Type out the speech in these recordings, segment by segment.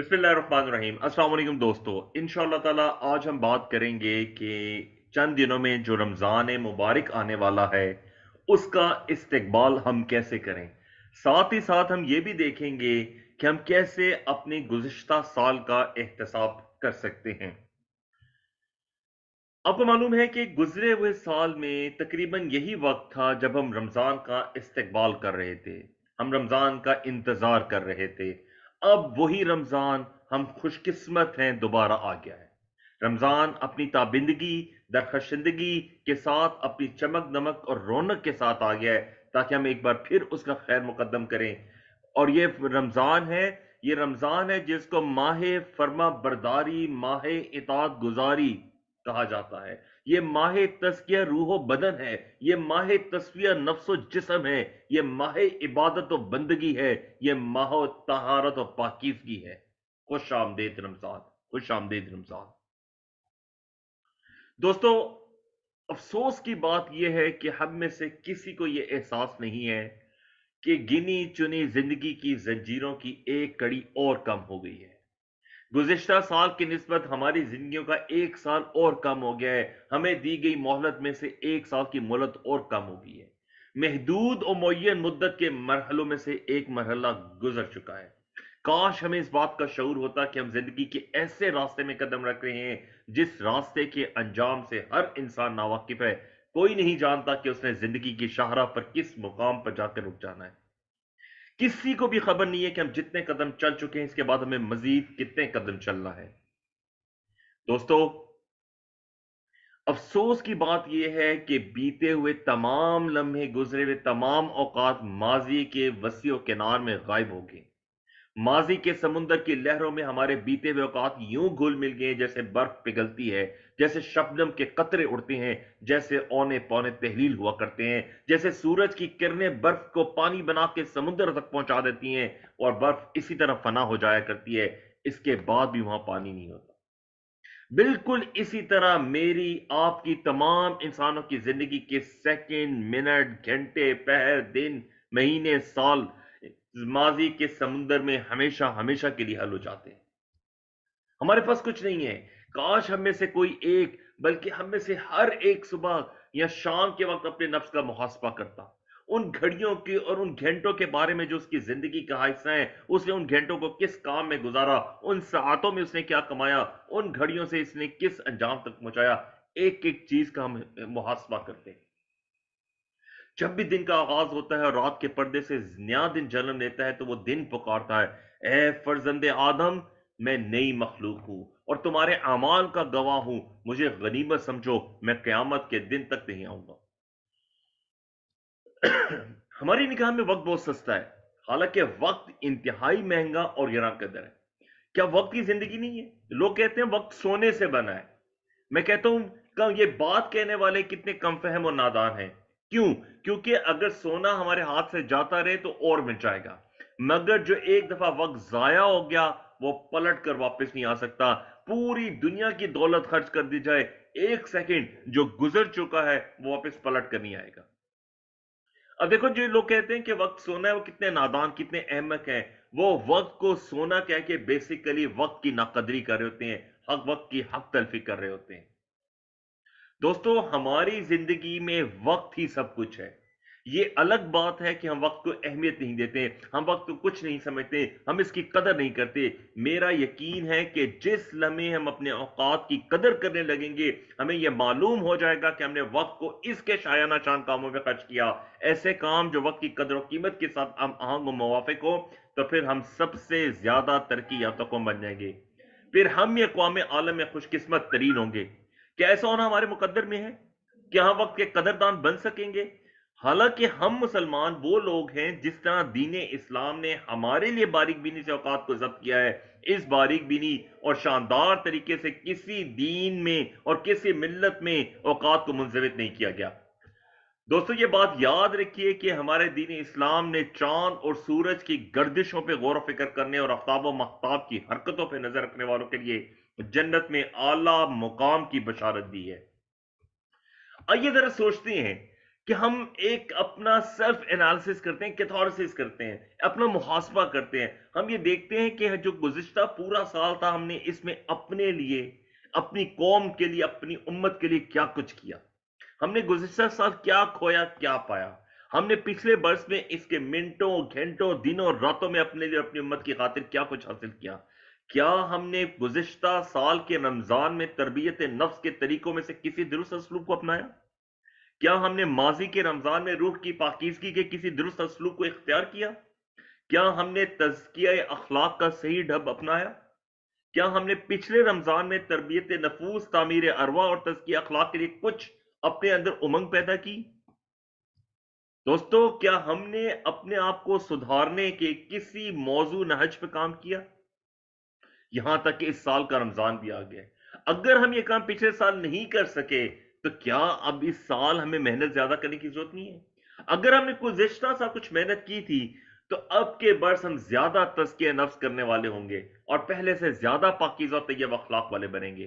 बिस्मिल्लाहिर्रहमानिर्रहीम अस्सलाम दोस्तों इन ताला आज हम बात करेंगे कि चंद दिनों में जो रमज़ान मुबारक आने वाला है उसका इस्तेबाल हम कैसे करें साथ ही साथ हम ये भी देखेंगे कि हम कैसे अपने गुजशत साल का एहतसाब कर सकते हैं आपको मालूम है कि गुजरे हुए साल में तकरीबन यही वक्त था जब हम रमज़ान का इस्तकबाल कर रहे थे हम रमज़ान का इंतज़ार कर रहे थे अब वही रमज़ान हम खुशकिस्मत हैं दोबारा आ गया है रमज़ान अपनी ताबिंदगी दरखशिंदगी के साथ अपनी चमक दमक और रौनक के साथ आ गया है ताकि हम एक बार फिर उसका खैर मुकदम करें और ये रमज़ान है ये रमज़ान है जिसको माह फर्मा बरदारी माह इताद गुजारी कहा जाता है ये माह तस्किया रूहो बदन है ये माह तस्विया नफ्सो जिसम है ये माह इबादत और बंदगी है ये माह तहारत और पाकिजगी है खुश आमदेद रमजान खुश आमदेद रमजान दोस्तों अफसोस की बात यह है कि हम में से किसी को यह एहसास नहीं है कि गिनी चुनी जिंदगी की जंजीरों की एक कड़ी और कम हो गई है गुजशत साल की नस्बत हमारी जिंदगी का एक साल और कम हो गया है हमें दी गई मोहलत में से एक साल की मोहलत और कम हो गई है महदूद और मुन मुद्दत के मरहलों में से एक मरहला गुजर चुका है काश हमें इस बात का शूर होता कि हम जिंदगी के ऐसे रास्ते में कदम रख रहे हैं जिस रास्ते के अंजाम से हर इंसान नावाकिफ है कोई नहीं जानता कि उसने जिंदगी की शाहरा पर किस मुकाम पर जाकर रुक जाना है किसी को भी खबर नहीं है कि हम जितने कदम चल चुके हैं इसके बाद हमें मजीद कितने कदम चलना है दोस्तों अफसोस की बात यह है कि बीते हुए तमाम लम्हे गुजरे हुए तमाम औकात माजी के वसी किनार में गायब हो गए माजी के समुंदर की लहरों में हमारे बीते हुए औकात यूं घुल मिल गए जैसे बर्फ पिघलती है जैसे शबनम के कतरे उड़ते हैं जैसे औने पौने तहलील हुआ करते हैं जैसे सूरज की किरणें बर्फ को पानी बना के समुंदर तक पहुंचा देती हैं और बर्फ इसी तरह फना हो जाया करती है इसके बाद भी वहां पानी नहीं होता बिल्कुल इसी तरह मेरी आपकी तमाम इंसानों की जिंदगी के सेकेंड मिनट घंटे पहर दिन महीने साल माजी के समुंदर में हमेशा हमेशा के लिए हल हो जाते हैं हमारे पास कुछ नहीं है काश हम में से कोई एक बल्कि हम में से हर एक सुबह या शाम के वक्त अपने नफ्स का मुहासबा करता उन घड़ियों के और उन घंटों के बारे में जो उसकी जिंदगी का हिस्सा है उसने उन घंटों को किस काम में गुजारा उन सातों में उसने क्या कमाया उन घड़ियों से इसने किस अंजाम तक पहुंचाया एक एक चीज का हम मुहासबा करते हैं जब भी दिन का आगाज होता है और रात के पर्दे से नया दिन जन्म लेता है तो वो दिन पुकारता है ए फर्जंद आदम मैं नई मखलूक हूं और तुम्हारे अमाल का गवाह हूं मुझे गनीमत समझो मैं क्यामत के दिन तक नहीं आऊंगा हमारी निगाह में वक्त बहुत सस्ता है हालांकि वक्त इंतहाई महंगा और गिरा कदर है क्या वक्त की जिंदगी नहीं है लोग कहते हैं वक्त सोने से बना है मैं कहता हूं कल ये बात कहने वाले कितने कम फहम और नादान हैं क्यों क्योंकि अगर सोना हमारे हाथ से जाता रहे तो और मिल जाएगा मगर जो एक दफा वक्त जाया हो गया वो पलट कर वापस नहीं आ सकता पूरी दुनिया की दौलत खर्च कर दी जाए एक सेकंड जो गुजर चुका है वो वापस पलट कर नहीं आएगा अब देखो जो लोग कहते हैं कि वक्त सोना है वो कितने नादान कितने अहमक हैं वो वक्त को सोना कह के बेसिकली वक्त की नाकदरी कर रहे होते हैं हक वक्त की हक तलफी कर रहे होते हैं दोस्तों हमारी जिंदगी में वक्त ही सब कुछ है ये अलग बात है कि हम वक्त को अहमियत नहीं देते हम वक्त को कुछ नहीं समझते हम इसकी कदर नहीं करते मेरा यकीन है कि जिस लम्हे हम अपने औकात की कदर करने लगेंगे हमें यह मालूम हो जाएगा कि हमने वक्त को इसके शायाना शान कामों में खर्च किया ऐसे काम जो वक्त की कदर और कीमत के साथ हम आहंग मुआफिक हो तो फिर हम सबसे ज्यादा तरक्की या तकों बन जाएंगे फिर हम ये कौम आलम में खुशकिस्मत तरीन होंगे क्या ऐसा होना हमारे मुकद्दर में है क्या हम वक्त के कदरदान बन सकेंगे हालांकि हम मुसलमान वो लोग हैं जिस तरह दीन इस्लाम ने हमारे लिए बारीक बीनी से औकात को जब्त किया है इस बारीक बीनी और शानदार तरीके से किसी दीन में और किसी मिल्लत में औकात को मुंजमित नहीं किया गया दोस्तों ये बात याद रखिए कि हमारे दीन इस्लाम ने चांद और सूरज की गर्दिशों पर गौर व फिक्र करने और आफ्ताब महताब की हरकतों पर नजर रखने वालों के लिए जन्नत में आला मुकाम की बशारत दी है आइए जरा सोचते हैं कि हम एक अपना सेल्फ एनालिसिस करते हैं कैथोरसिस करते हैं अपना मुहासबा करते हैं हम ये देखते हैं कि जो गुजश्ता पूरा साल था हमने इसमें अपने लिए अपनी कौम के लिए अपनी उम्मत के लिए क्या कुछ किया हमने गुजश्ता साल क्या खोया क्या पाया हमने पिछले वर्ष में इसके मिनटों घंटों दिनों रातों में अपने लिए अपनी उम्मत की खातिर क्या कुछ हासिल किया क्या हमने गुजशत साल के रमजान में तरबियत नफ्स के तरीकों में से किसी दुरुस्त असलूब को अपनाया क्या हमने माजी के रमजान में रूह की पाकिजगी के किसी दुरुस्त असलूब को इख्तियार किया क्या हमने तजकिया अखलाक का सही ढब अपनाया क्या हमने पिछले रमजान में तरबियत नफूस तामीर अरवा और तजकिया अखलाक के लिए कुछ अपने अंदर उमंग पैदा की दोस्तों क्या हमने अपने आप को सुधारने के किसी मौजू नहज पर काम किया यहां तक कि इस साल का रमजान भी आ गया है अगर हम ये काम पिछले साल नहीं कर सके तो क्या अब इस साल हमें मेहनत ज्यादा करने की जरूरत नहीं है अगर हमने गुजश्ता सा कुछ मेहनत की थी तो अब के बर्स हम ज्यादा तस्किया नफ्स करने वाले होंगे और पहले से ज्यादा पाकिज और तैयब अखलाक वाले बनेंगे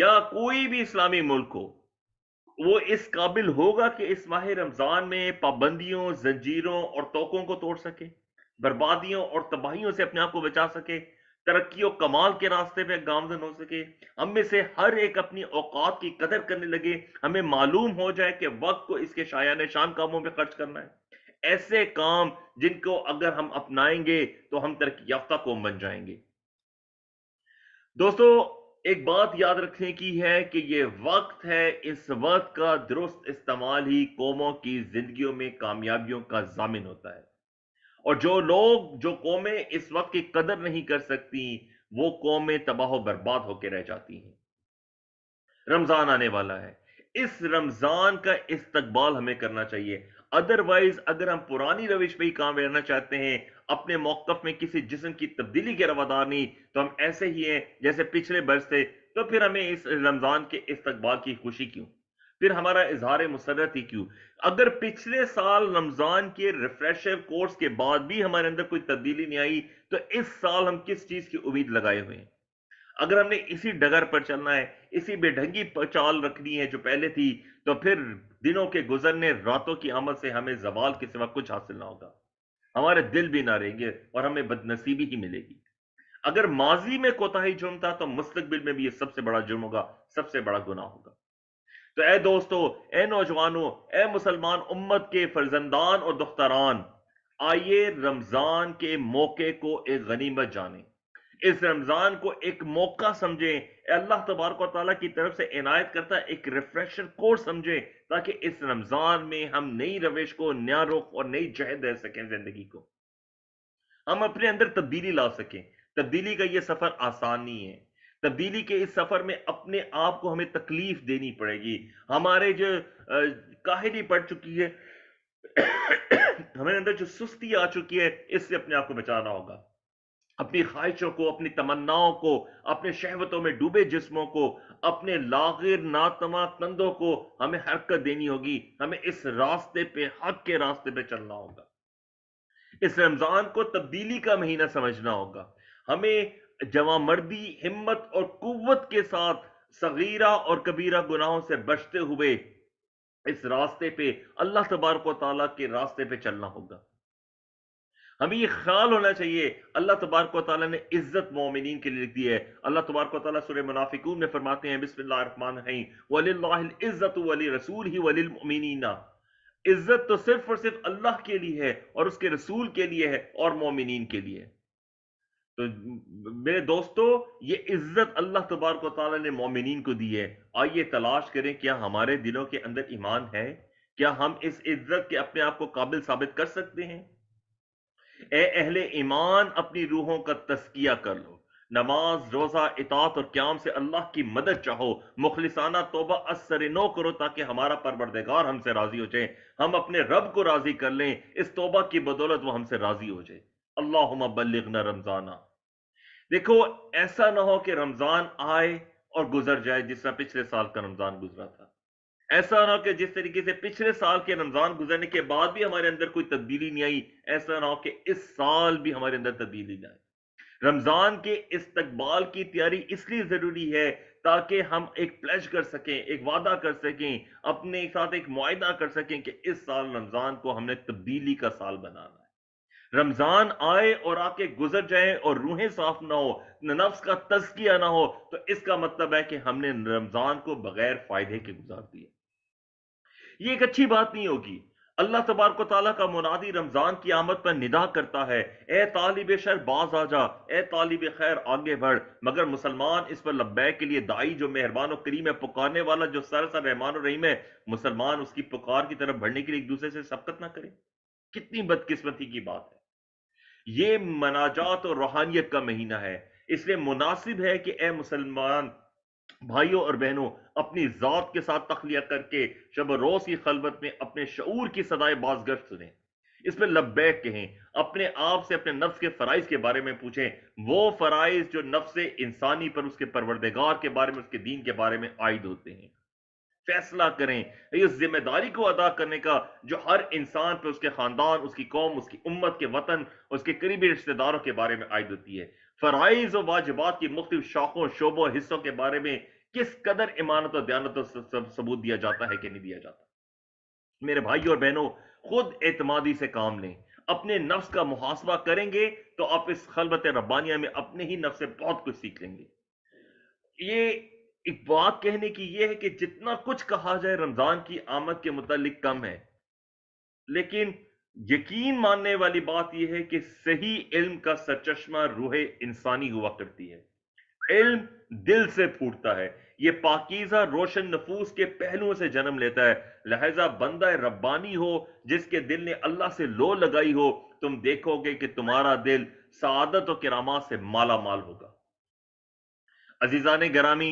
क्या कोई भी इस्लामी मुल्क हो वो इस काबिल होगा कि इस माह रमजान में पाबंदियों जंजीरों और तोकों को तोड़ सके बर्बादियों और तबाहियों से अपने आप को बचा सके तरक्की और कमाल के रास्ते पे गामजन हो सके हम में से हर एक अपनी औकात की कदर करने लगे हमें मालूम हो जाए कि वक्त को इसके शायन शान कामों पर खर्च करना है ऐसे काम जिनको अगर हम अपनाएंगे तो हम तरक्की याफ्ता कौम बन जाएंगे दोस्तों एक बात याद रखने की है कि ये वक्त है इस वक्त का दुरुस्त इस्तेमाल ही कौमों की जिंदगी में कामयाबियों का जामिन होता है और जो लोग जो कौमें इस वक्त की कदर नहीं कर सकती वो कौमें तबाह बर्बाद होकर रह जाती हैं रमजान आने वाला है इस रमजान का इस्तकबाल हमें करना चाहिए अदरवाइज अगर हम पुरानी रविश पर ही काम रहना चाहते हैं अपने मौकफ में किसी जिसम की तब्दीली के रवादार नहीं तो हम ऐसे ही हैं जैसे पिछले बरस थे तो फिर हमें इस रमजान के इस्तकबाल की खुशी क्यों फिर हमारा इजहार मुसरत ही क्यों अगर पिछले साल रमजान के रिफ्रेशर कोर्स के बाद भी हमारे अंदर कोई तब्दीली नहीं आई तो इस साल हम किस चीज की उम्मीद लगाए हुए हैं अगर हमने इसी डगर पर चलना है इसी बेढंगी चाल रखनी है जो पहले थी तो फिर दिनों के गुजरने रातों की आमद से हमें जवाल के सिवा कुछ हासिल ना होगा हमारे दिल भी ना रहेंगे और हमें बदनसीबी ही मिलेगी अगर माजी में कोताही जुर्म था तो मुस्तबिल में भी ये सबसे बड़ा जुर्म होगा सबसे बड़ा गुना होगा तो ए दोस्तों ए नौजवानों ए मुसलमान उम्मत के फर्जंदान और दुख्तरान आइए रमजान के मौके को एक गनीमत जाने इस रमजान को एक मौका समझें अल्लाह तबारक की तरफ से इनायत करता एक रिफ्रेशर कोर्स समझें ताकि इस रमजान में हम नई रविश को नया रुख और नई जहद दे सकें जिंदगी को हम अपने अंदर तब्दीली ला सकें तब्दीली का यह सफर आसान नहीं है तब्दीली के इस सफर में अपने आप को हमें तकलीफ देनी पड़ेगी हमारे जो काहिली पड़ चुकी है हमारे अंदर जो सुस्ती आ चुकी है इससे अपने आप को बचाना होगा अपनी ख्वाहिशों को अपनी तमन्नाओं को अपने शहवतों में डूबे जिस्मों को अपने लागिर नातमा कंधों को हमें हरकत देनी होगी हमें इस रास्ते पे हक के रास्ते पे चलना होगा इस रमजान को तब्दीली का महीना समझना होगा हमें जवा मर्दी हिम्मत और कुत के साथ सगीरा और कबीरा गुनाहों से बचते हुए इस रास्ते पे अल्लाह तबारक ताला के रास्ते पे चलना होगा हमें ये ख्याल होना चाहिए अल्लाह तबारक ताला ने इज्जत मोमिन के लिए लिख दी है अल्लाह तबारक ताला सुरह मुनाफिकून में फरमाते हैं बिस्मिल्लाहमान वलिल्लाहिल वली रसूल ही वाली इज्जत तो सिर्फ और सिर्फ अल्लाह के लिए है और उसके रसूल के लिए है और मोमिन के लिए है तो मेरे दोस्तों ये इज्जत अल्लाह तबारक ताला ने मोमिन को दी है आइए तलाश करें क्या हमारे दिलों के अंदर ईमान है क्या हम इस इज्जत के अपने आप को काबिल साबित कर सकते हैं ए अहले ईमान अपनी रूहों का तस्किया कर लो नमाज रोजा इतात और क्याम से अल्लाह की मदद चाहो मुखलिसाना तोबा असर नो करो ताकि हमारा परवरदेगार हमसे राजी हो जाए हम अपने रब को राजी कर लें इस तोबा की बदौलत वो हमसे राजी हो जाए अल्लाह बल्लिगना रमजाना देखो ऐसा ना हो कि रमजान आए और गुजर जाए जिस तरह पिछले साल का रमजान गुजरा था ऐसा ना हो कि जिस तरीके से पिछले साल के रमजान गुजरने के बाद भी हमारे अंदर कोई तब्दीली नहीं आई ऐसा ना हो कि इस साल भी हमारे अंदर तब्दीली ना आए रमजान के इस्तकबाल की तैयारी इसलिए जरूरी है ताकि हम एक प्लेज कर सकें एक वादा कर सकें अपने साथ एक मुआदा कर सकें कि इस साल रमजान को हमने तब्दीली का साल बनाना है रमजान आए और आपके गुजर जाए और रूहें साफ ना हो नफ्स का तस्किया ना हो तो इसका मतलब है कि हमने रमजान को बगैर फायदे के गुजार दिया ये एक अच्छी बात नहीं होगी अल्लाह तबारक तला का मुनादी रमजान की आमद पर निदा करता है ए तालिब शर बाज आ जा ए तालिब खैर आगे बढ़ मगर मुसलमान इस पर लब्बैक के लिए दाई जो मेहरबान और करीम है पुकारने वाला जो सरसर रहमान और रहीम है मुसलमान उसकी पुकार की तरफ बढ़ने के लिए एक दूसरे से सबकत ना करे कितनी बदकिस्मती की बात है ये मनाजात और रूहानियत का महीना है इसलिए मुनासिब है कि ए मुसलमान भाइयों और बहनों अपनी ज़ात के साथ तखलिया करके शब रोज की खलबत में अपने शऊर की सदाए बाजगश्त सुने इस पर लब्बैक कहें अपने आप से अपने नफ्स के फ़राइज के बारे में पूछें वो फ़राइज जो नफ्स इंसानी पर उसके परवरदगार के बारे में उसके दीन के बारे में आयद होते हैं फैसला करें इस जिम्मेदारी को अदा करने का जो हर इंसान पर उसके खानदान उसकी कौम उसकी उम्मत के वतन उसके करीबी रिश्तेदारों के बारे में आयद होती है फ़राइज और वाजबात की मुख्त शाखों शोबों हिस्सों के बारे में किस कदर इमानत और दयानत सबूत दिया जाता है कि नहीं दिया जाता मेरे भाई और बहनों खुद एतमादी से काम लें अपने नफ्स का मुहासबा करेंगे तो आप इस खलबत रब्बानिया में अपने ही नफ्स से बहुत कुछ सीख लेंगे ये एक बात कहने की यह है कि जितना कुछ कहा जाए रमजान की आमद के मुतालिक कम है लेकिन यकीन मानने वाली बात यह है कि सही इल्म का सरचश्मा रूहे इंसानी हुआ करती है इल्म दिल से फूटता है यह पाकिजा रोशन नफूस के पहलुओं से जन्म लेता है लहजा बंदा रब्बानी हो जिसके दिल ने अल्लाह से लो लगाई हो तुम देखोगे कि तुम्हारा दिल सादत और किरामा से माला माल होगा अजीजा ने गरामी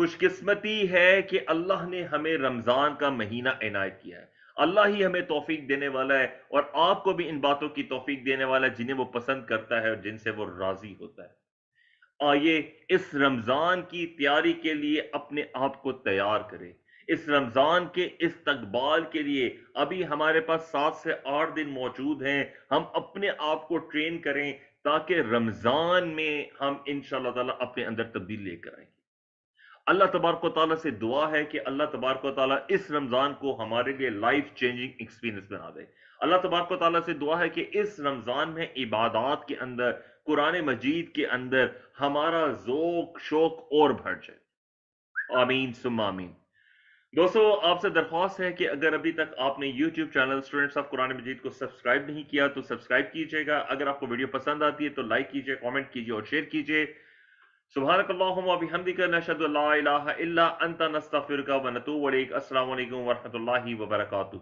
खुशकिस्मती है कि अल्लाह ने हमें रमजान का महीना इनायत किया है अल्लाह ही हमें तोफीक देने वाला है और आपको भी इन बातों की तोफीक देने वाला है जिन्हें वो पसंद करता है और जिनसे वो राजी होता है आइए इस रमजान की तैयारी के लिए अपने आप को तैयार करें इस रमजान के इस्तकबाल के लिए अभी हमारे पास सात से आठ दिन मौजूद हैं हम अपने आप को ट्रेन करें ताकि रमजान में हम इन शाह अपने अंदर तब्दील लेकर आए अल्लाह तबारक ताली से दुआ है कि अल्लाह तबारक ताली इस रमज़ान को हमारे लिए लाइफ चेंजिंग एक्सपीरियंस बना दे अल्लाह तबारक ताली से दुआ है कि इस रमज़ान में इबादात के अंदर कुरान मजीद के अंदर हमारा जोक शोक और भर जाए आमीन सुम आमीन दोस्तों आपसे दरख्वास्त है कि अगर अभी तक आपने YouTube channel students of Quran Majeed को सब्सक्राइब नहीं किया तो सब्सक्राइब कीजिएगा अगर आपको वीडियो पसंद आती है तो लाइक कीजिए कमेंट कीजिए और शेयर कीजिए सुबहानकल्लाशद वरहमल वर्क